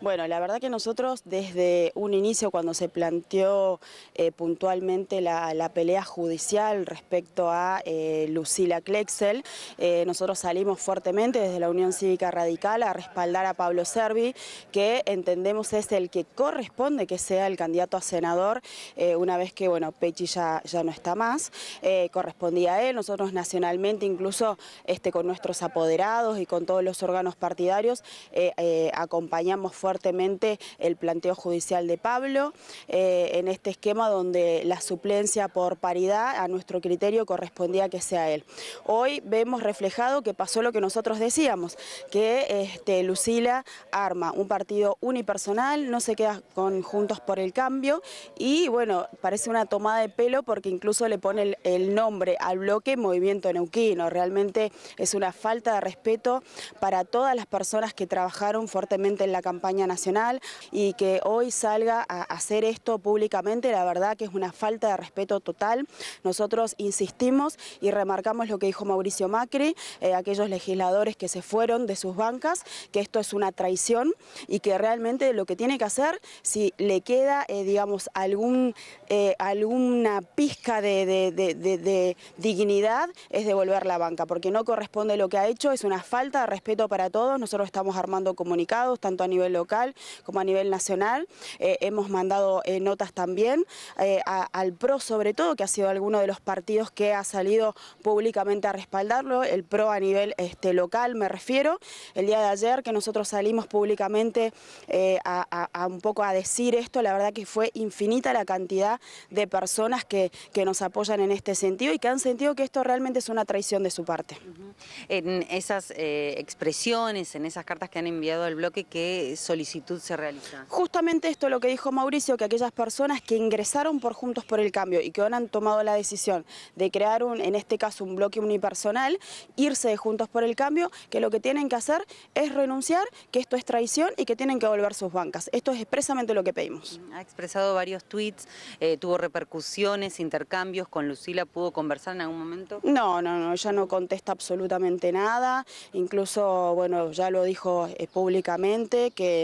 Bueno, la verdad que nosotros desde un inicio cuando se planteó eh, puntualmente la, pelea judicial respecto a eh, Lucila clexel eh, nosotros salimos fuertemente desde la Unión Cívica Radical a respaldar a Pablo Servi, que entendemos es el que corresponde que sea el candidato a senador, una vez que, bueno, Pechi ya, ya no está más, correspondía a él, nosotros nacionalmente incluso este, con nuestros apoderados y con todos los órganos partidarios acompañamos fuertemente fuertemente el planteo judicial de Pablo eh, en este esquema donde la suplencia por paridad a nuestro criterio correspondía que sea él. Hoy vemos reflejado que pasó lo que nosotros decíamos, que este, Lucila arma un partido unipersonal, no se queda con Juntos por el Cambio y bueno, parece una tomada de pelo porque incluso le pone el nombre al bloque Movimiento Neuquino. Realmente es una falta de respeto para todas las personas que trabajaron fuertemente en la campaña nacional y que hoy salga a hacer esto públicamente, la verdad que es una falta de respeto total. Nosotros insistimos y remarcamos lo que dijo Mauricio Macri, eh, aquellos legisladores que se fueron de sus bancas, que esto es una traición y que realmente lo que tiene que hacer, si le queda, eh, digamos, algún, eh, alguna pizca de, de dignidad, es devolver la banca, porque no corresponde lo que ha hecho, es una falta de respeto para todos. Nosotros estamos armando comunicados, tanto a nivel local, como a nivel nacional. Eh, hemos mandado eh, notas también eh, al PRO sobre todo, que ha sido alguno de los partidos que ha salido públicamente a respaldarlo, el PRO a nivel este, local me refiero. El día de ayer que nosotros salimos públicamente a, un poco a decir esto, la verdad que fue infinita la cantidad de personas que, que nos apoyan en este sentido y que han sentido que esto realmente es una traición de su parte. En esas expresiones, en esas cartas que han enviado al bloque que son solicitud se realiza? Justamente esto es lo que dijo Mauricio, que aquellas personas que ingresaron por Juntos por el Cambio y que ahora han tomado la decisión de crear, un, en este caso, un bloque unipersonal, irse de Juntos por el Cambio, que lo que tienen que hacer es renunciar, que esto es traición y que tienen que volver sus bancas. Esto es expresamente lo que pedimos. Ha expresado varios tweets, eh, tuvo repercusiones, intercambios con Lucila, ¿pudo conversar en algún momento? No, no, no, ella no contesta absolutamente nada, incluso, bueno, ya lo dijo eh, públicamente, que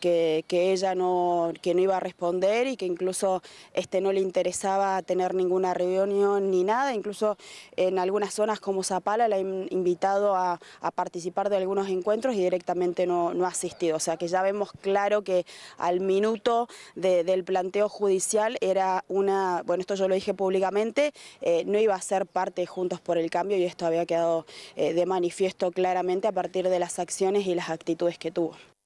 que, ella no, que no iba a responder y que incluso este, no le interesaba tener ninguna reunión ni nada. Incluso en algunas zonas como Zapala la han invitado a, participar de algunos encuentros y directamente no, ha asistido. O sea que ya vemos claro que al minuto del planteo judicial era una, bueno esto yo lo dije públicamente, eh, no iba a ser parte Juntos por el Cambio y esto había quedado eh, de manifiesto claramente a partir de las acciones y las actitudes que tuvo.